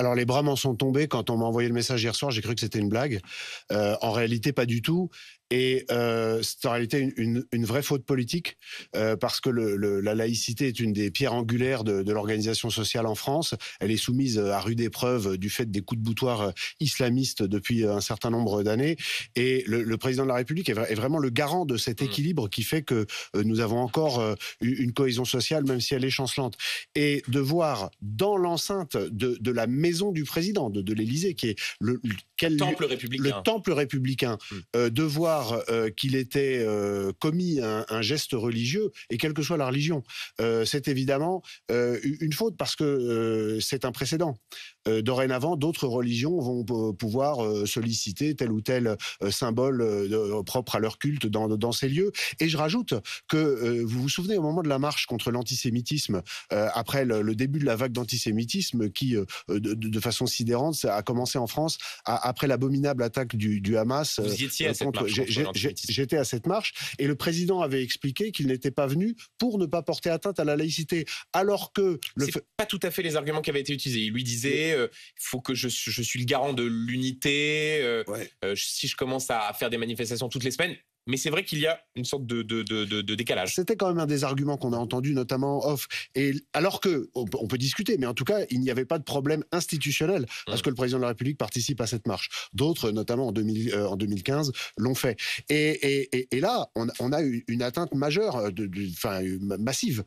alors les bras m'en sont tombés quand on m'a envoyé le message hier soir. J'ai cru que c'était une blague. Euh, en réalité, pas du tout. Et euh, c'est en réalité une, vraie faute politique, euh, parce que la laïcité est une des pierres angulaires de, l'organisation sociale en France. Elle est soumise à rude épreuve du fait des coups de boutoir euh, islamistes depuis un certain nombre d'années. Et le, président de la République est, vraiment le garant de cet mmh. équilibre qui fait que nous avons encore une cohésion sociale, même si elle est chancelante. Et de voir dans l'enceinte de, la maison du président, de, de l'Élysée, qui est le, temple républicain, le temple républicain, mmh. de voir euh, qu'il était euh, commis un, geste religieux, et quelle que soit la religion, euh, c'est évidemment une faute parce que c'est un précédent. Euh, dorénavant, d'autres religions vont pouvoir euh, solliciter tel ou tel euh, symbole propre à leur culte dans, ces lieux. Et je rajoute que vous vous souvenez au moment de la marche contre l'antisémitisme, après le, début de la vague d'antisémitisme qui, de, façon sidérante, a commencé en France après l'abominable attaque du, Hamas. Vous étiez à cette marche J'étais à cette marche et le président avait expliqué qu'il n'était pas venu pour ne pas porter atteinte à la laïcité, alors que le pas tout à fait les arguments qui avaient été utilisés. Il lui disait euh, il faut que je, suis le garant de l'unité. Euh, euh, si je commence à faire des manifestations toutes les semaines, mais c'est vrai qu'il y a une sorte de, décalage. C'était quand même un des arguments qu'on a entendu, notamment off. Et alors que on, peut discuter, mais en tout cas, il n'y avait pas de problème institutionnel parce mmh. que le président de la République participe à cette marche. D'autres, notamment en, 2015, l'ont fait. Et, là, on, on, a eu une atteinte majeure, enfin massive,